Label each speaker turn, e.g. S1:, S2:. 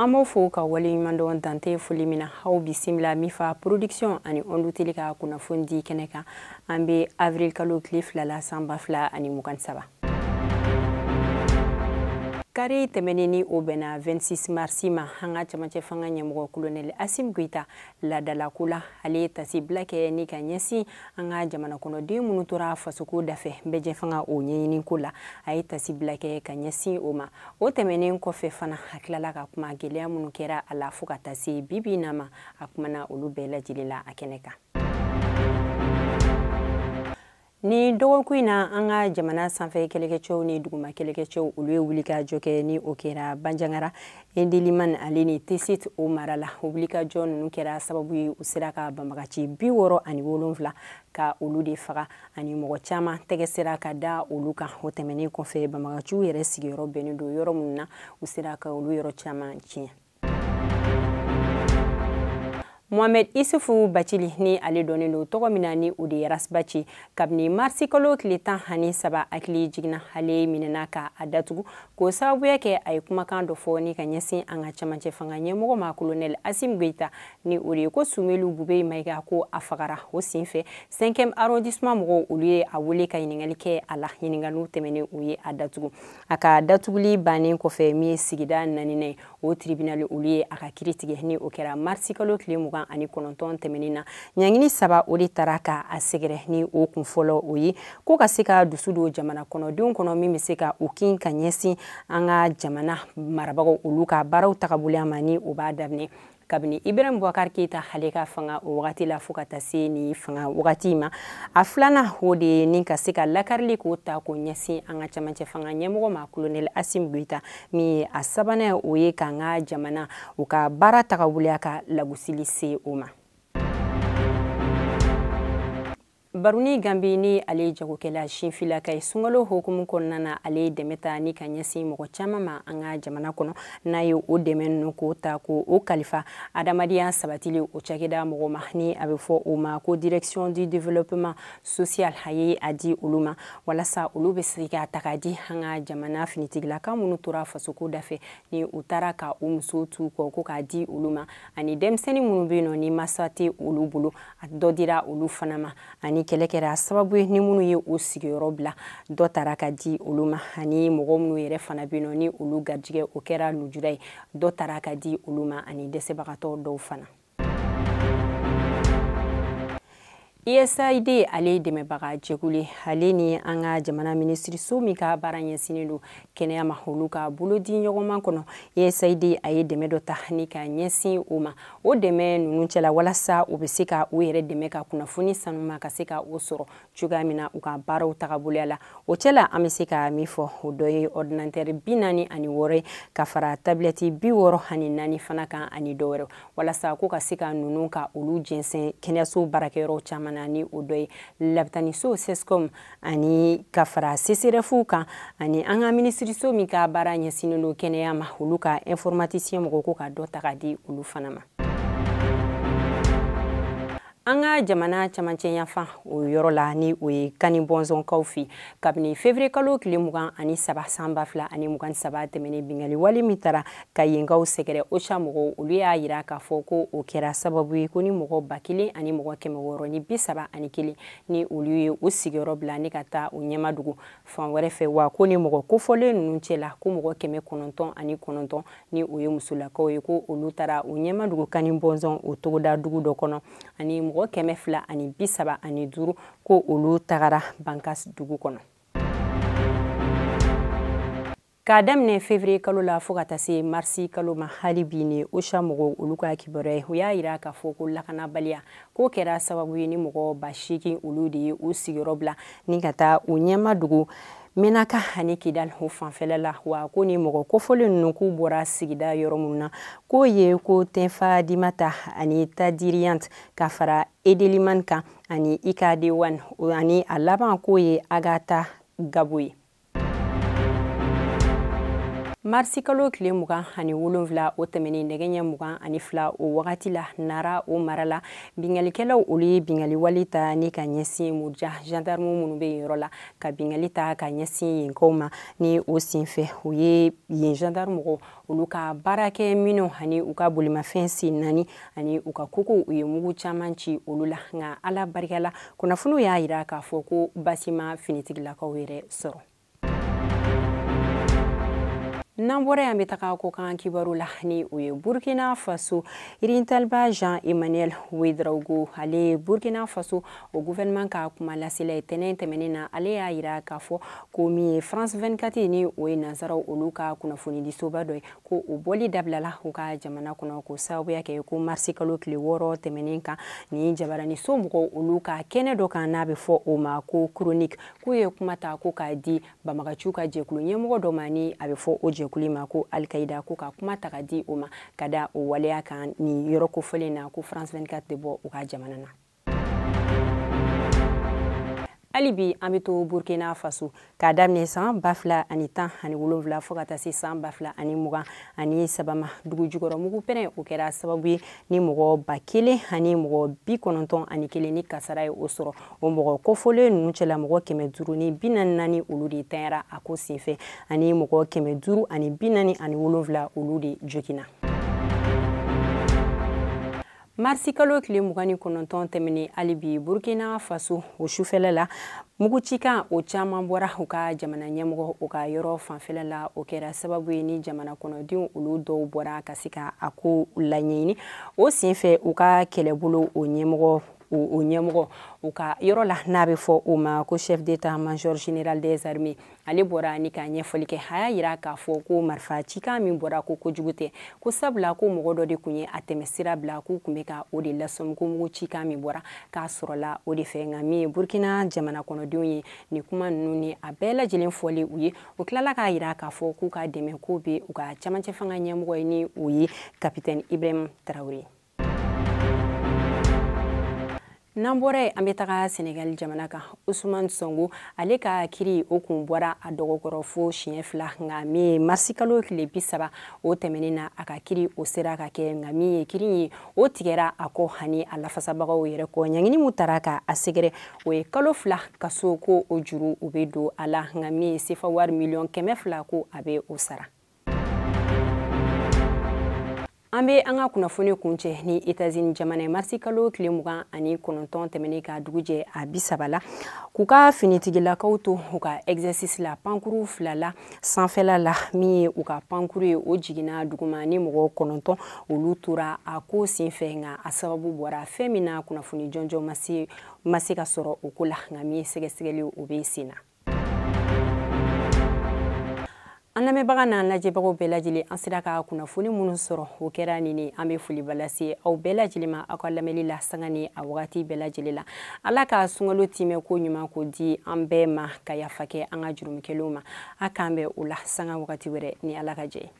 S1: An b'aw fo ka waleɲuman dɔn dante foli min na aw bisimila fa production ani ondu teli ka kunnafoni di kɛnɛ kan an be avril kalo tile fila san ba fila ani mugani saba kare tɛmɛneni o bɛna 26 marisi ma an ka camacɛ fanga ɲɛmɔgɔ kolonɛl asim guita ladalako la ale ye tasibila kɛ ni ka ɲɛsin an ka jamana kɔnɔden minnu tora fasoko dafɛ bɛjɛ fanga o ɲɛɲiniko la a ye tasibila kɛ ka ɲɛsin o ma o tɛmɛnen kɔfɛ fana a tilala ka kuma gɛlɛya minnu kɛra a la fɔ ka ta se bibi na ma a kumana olu bɛɛ lajɛlen la a kɛnɛ kan ni dɔgɔkun na an ka jamana sanfɛ kɛlɛkɛcɛw ni duguma kɛlɛkɛcɛw olu ye wuli ka jɔ kɛ ni o kɛra banjangara endeliman ale ni tesit o mara la o wuli jɔ nunu kɛra sababu ye u sera ka banbagaci bi wɔrɔ ani wolonfila ka olu de faga ani mɔgɔ caaman tɛgɛ sera ka da olu kan o tɛmɛnin kɔfɛ banbagaciw yɛrɛ sigiyɔrɔ bɛnnen do yɔrɔ minnu na u sera ka olu yɔrɔ caaman tiɲɛ mohamed isufu bacili ni ale dɔnnen do tɔgɔ min na ni o de ye rasibaci kabini marisikalo tile tan ani saba hakili jigina ale minɛna ka a datugu k'o sababuya kɛ a ye kumakan dɔ fɔ ni ka ɲɛsin an ka camacɛ fanga ɲɛmɔgɔ ma kolonɛl asim goyita ni o de ye ko sumelu bube mayiga ko a fagara o sen fɛ cinquième arrondissement mɔgɔw olu ye a wele ka ɲiningali kɛ a la ɲiningaliw tɛmɛnen o ye a datugu a ka datuguli bannen kɔfɛ min ye sigida nanina ye o tribunal olu ye a ka kiri tigɛ ni o kɛra marisikalo tile mugan mugan ani kɔnɔntɔn tɛmɛnin na ɲangini saba o de tara ka a sɛgɛrɛ ni o kun fɔlɔ o ye ko ka se ka dusu do jamana kɔnɔdenw kɔnɔ min be se ka o kin ka ɲɛsin an ka jamana marabagaw olu ka baaraw tagaboloya ma ni o b'a daminɛ kabini ibrahim bubakar keita ka fanga o wagati la fɔɔ ka taa se ni fanga wagati ma a filana o de ni ka se ka lakarili k'o ta k'o ɲɛsin an ka camacɛ fanga ɲɛmɔgɔ ma kolonɛl asim guita min ye a sabanɛ o ye k'an ka jamana u ka baara taga wuliya ka lagusili se o ma baruni ganbi ni ale ye jagokɛla sinfilaka ye sungalo hokumu kɔnɔna na ale ye dɛmɛ ta ni ka ɲɛsin mɔgɔ caaman ma an ka jamana kɔnɔ n'a ye o dɛmɛ nunu k'o ta ko o kalifa adamadenya sabatili o cakida mɔgɔ ma ni a be fɔ o ma ko direction du développement social a ye a di olu ma walasa olu be se ka taga di an ka jamana finitigilaka minnu tora fasoko dafɛ ni u taara ka o muso t'u kɔ ko k'a di olu ma ani denmisɛni minnu be nɔ ni masa tɛ olu bolo a dɔ dira olu fana ma ani kɛlɛ kɛra sababu ye ni minnu ye o sigiyɔrɔ bila dɔ tara ka di olu ma ani mɔgɔ minnu yɛrɛ fana bɛ nɔ ni olu garijɛgɛ o kɛra lujura ye dɔ tara ka di olu ma ani dɛsɛbagatɔ dɔw fana USAID e ale ye dɛmɛbaga jɛkulu ale ni an ka jamana minisiriso min ka baara ɲɛsinin don kɛnɛya ma olu ka bolodi ɲɔgɔnma kɔnɔ USAID e a ye dɛmɛ dɔ ta ni ka ɲɛsin o ma o dɛmɛ ninnu cɛla walasa u bɛ se ka o yɛrɛ dɛmɛ ka kunnafoni sanuma ka se ka o sɔrɔ cogoya min na u ka baaraw taga boloya la o cɛla an bɛ se ka min fɔ o dɔ ye ordinatɛri bi naani ani wɔɔrɔ ka fara tabilɛti bi wɔɔrɔ ani naani fana kan ani dɔwɛrɛ walasa ko ka se ka ninnu ka olu jɛnsɛn kɛnɛyaso baarakɛyɔrɔ caman na ni o dɔ ye labitaniso sescom ani ka fara seserɛfu kan ani an ka minisiriso min ka baara ɲɛsinin do kɛnɛya ma olu ka informatisiyɛn mɔgɔ ko ka dɔ ta ka di olu fana ma an ka jamana camacɛ yafan o yɔrɔ la ni o ye kani bɔnzɔnkaw fi kabini fevriye kalo tile mugan ani saba san ba fila ani mugan saba tɛmɛni bingali wali min tara ka yenkaw sɛgɛrɛ oca mɔgɔw olu y'a yira k'a fɔ ko o kɛra sababu ye ko ni mɔgɔ ba kelen ani mɔgɔ kɛmɛ wɔɔrɔ ni bi saba ani kelen ni olu ye o sigiyɔrɔ bila ni ka taa o ɲɛmadugu fan wɛrɛ fɛ wa ko ni mɔgɔ kofɔlen ninnu cɛ la ko mɔgɔ kɛmɛ kɔnɔntɔn ani kɔnɔntɔn ni o ye musolakaw ye ko olu tara o ɲɛmadugu kani bɔnzɔn o togoda dugu dɔ kɔnɔ ani mɔgɔ mɔgɔ kɛmɛ fila ani bi saba ani duuru ko olu tagara banka dugu kɔnɔ k'a daminɛ fevriye kalo la fɔɔ ka taa se marisi kalo ma hali bi ni osha mɔgɔ olu ka kibaruya ye u y'a yira k'a fɔ ko lakanabaliya k'o kɛra sababu ye ni mɔgɔ ba olu de ye u sigiyɔrɔ bila ni ka taa u ɲɛma dogo mɛnaka ani kidal o fanfɛla la wa ko ni mɔgɔ kofɔlen nunu k'u bɔra sigida yɔrɔ minnu na k'o ye ko tɛnfa dimata ani tadiriyant ka fara edeliman kan ani ikadewan ani a laban k'o ye agata gabo ye marisikalo tile mugan ani wolonfila o tɛmɛni nɛgɛ ɲɛ mugan ani fila o wagati la nara o mara la bingalikɛlaw olu ye bingali wali ta ni ka ɲɛsin murja gendarmu minnu bɛ yɔrɔ la ka bingali ta ka ɲɛsin yenkaw ma ni o senfɛ u ye yen gendarmɔgɔw olu ka baarakɛ minw ani u ka bolimafɛn sen naani ani u ka koko u ye mugu caaman ci olu la nka ala barikala kunnafoniw y'a yira k'a fɔ ko basima finitigilakaw yɛrɛ sɔrɔ n'an bɔra yan bɛ taga ko kan kibaru la ni o ye burkina faso irintalba jean emmanuel wedraugo ale burkina faso o guvɛrɛnɛman ka kuma lasela ye tɛnɛ tɛmɛnin na ale y'a yira k'a fɔ ko min ye france 24 ni o ye nansaraw olu ka kunnafonidisoba dɔ ye ko o bɔli dabilala u ka jamana kɔnɔ ko sababuya kɛ ko marisi kalo tile wɔɔrɔ tɛmɛnin kan ni so mɔgɔw olu ka kɛnɛ dɔ kan n'a bɛ fɔ o ma ko kronik k'u ye kuma ta ko k'a di bamagaciw ka jɛkulu ɲɛmɔgɔ dɔ ma ni a bɛ fɔ o jɛkulu jɛkulu ma ko alikaida ko ka kuma taga di o ma ka da o waleya kan ni yɔrɔ kofɔlen na ko france 24 de bɔ u ka jamana na halibi an be to burkina faso k'a daminɛ san ba fila ani tan ani wolonfila fɔɔ ka taa se san ba fila ani mugan ani sabama dugu jugɔrɔ mugu pɛrɛn o kɛra sababu ye ni mɔgɔ ba kelen ani mɔgɔ bi kɔnɔntɔn ani kelen ni kasara ye o sɔrɔ o mɔgɔ kofɔlen nunu cɛla mɔgɔ kɛmɛ duru ni bi nani naani olu de tanyara a ko senfɛ ani mɔgɔ kɛmɛ duru ani bi naani ani wolonfila olu de jogina marisikalo tile mugani kɔnɔntɔn tɛmɛni hali bi burkina faso o sufɛla la mugucikan o caaman bɔra u ka jamana ɲɛmɔgɔ u ka yɔrɔ fanfɛla la o kɛra sababu ye ni jamana kɔnɔdenw olu dɔw bɔra ka se ka a ko laɲɛɲini o sen fɛ u ka kɛlɛbolo o ɲɛmɔgɔ o ɲɛmɔgɔ u ka yɔrɔ la n'a bɛ fɔ o ma ko chef d'état major général des armées ale bɔra ni ka ɲɛfɔli kɛ a y'a yira k'a fɔ ko marifa cikan min bɔra ko kojugu tɛ ko sabula ko mɔgɔ dɔ de kun ye a tɛmɛ sira bila k'u kun bɛ ka o de lasɔmi ko mugu cikan min bɔra k'a sɔrɔla o de fɛ nka min ye burkina jamana kɔnɔdenw ye nin kuma ninnu ni a bɛɛ lajɛlen fɔli u ye u tilala k'a yira k'a fɔ k'u ka dɛmɛ ko bɛ u ka camacɛ fanga ɲɛmɔgɔ ye ni o ye kapitɛni ibrahim tarawele n'an bɔra ye an bɛ taga senegali jamana kan usman songo ale ka kiri o kun bɔra a dɔgɔkɔrɔ fo siɲɛ fila nka min ye marsikalo tile bi saba o tɛmɛnin na a ka kiri o sera ka kɛ nka min ye kiri ye o tigɛra a kɔ hani a lafasabagaw yɛrɛ kɔ ɲangini mu tara ka a sɛgɛrɛ o ye kalo fila kaso ko o juru u bɛ don a la nka min ye sefa wari miliyɔn kɛmɛ fila ko a bɛ o sara an be an ka kunnafoni kuncɛ ni etats-unis jamana ye marisi kalo tile mugan ani kɔnɔntɔn tɛmɛnin ka dugujɛ a bisaba la k'u ka finitigilakaw to u ka ɛgzɛsisi la pankuru fila la sanfɛla la min ye u ka pankuru ye o jiginna duguma ni mɔgɔ kɔnɔntɔn olu tora a ko sen fɛ nka a sababu bɔra fɛn min na kunnafoni jɔnjɔn ma se ka sɔrɔ o ko la nka min ye sɛgɛsɛgɛli o be sen na an lamɛnbaga n'an lajɛbagaw bɛɛ lajɛlen an sera ka kunnafoni minnu sɔrɔ o kɛra nin an bɛ foliba lase aw bɛɛ lajɛlen ma aw ka lamɛnli la sanga ni a wagati bɛɛ lajɛlen la ala ka sunkalo timɛ ko ɲuman ko di an bɛɛ ma ka yafa kɛ an ka jurumikɛlenw ma a k'an bɛn o la sanga wagati wɛrɛ ni ala ka jɛ